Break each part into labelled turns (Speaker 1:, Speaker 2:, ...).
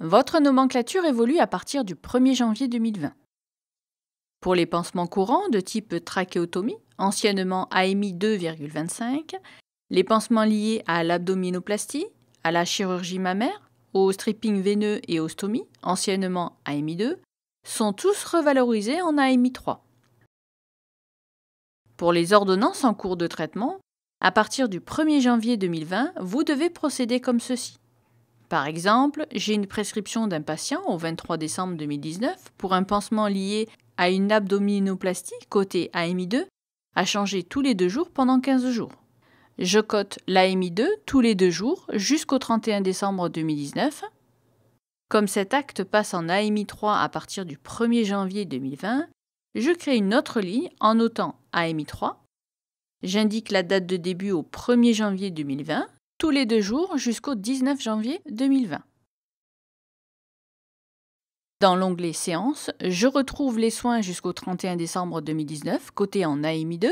Speaker 1: Votre nomenclature évolue à partir du 1er janvier 2020. Pour les pansements courants de type trachéotomie, anciennement AMI 2,25, les pansements liés à l'abdominoplastie, à la chirurgie mammaire, au stripping veineux et ostomie, anciennement AMI 2, sont tous revalorisés en AMI 3. Pour les ordonnances en cours de traitement, à partir du 1er janvier 2020, vous devez procéder comme ceci. Par exemple, j'ai une prescription d'un patient au 23 décembre 2019 pour un pansement lié à une abdominoplastie cotée AMI2 à changer tous les deux jours pendant 15 jours. Je cote l'AMI2 tous les deux jours jusqu'au 31 décembre 2019. Comme cet acte passe en AMI3 à partir du 1er janvier 2020, je crée une autre ligne en notant AMI3. J'indique la date de début au 1er janvier 2020 tous les deux jours jusqu'au 19 janvier 2020. Dans l'onglet Séances, je retrouve les soins jusqu'au 31 décembre 2019, cotés en AMI 2.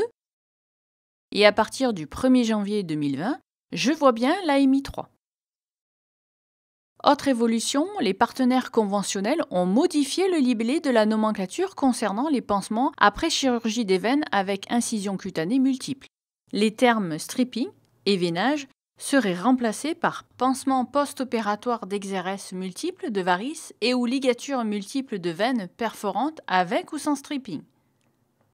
Speaker 1: Et à partir du 1er janvier 2020, je vois bien l'AMI 3. Autre évolution, les partenaires conventionnels ont modifié le libellé de la nomenclature concernant les pansements après chirurgie des veines avec incision cutanée multiple. Les termes stripping et veinage serait remplacé par pansement post-opératoire d'exérès multiple de varices et ou ligature multiple de veines perforantes avec ou sans stripping.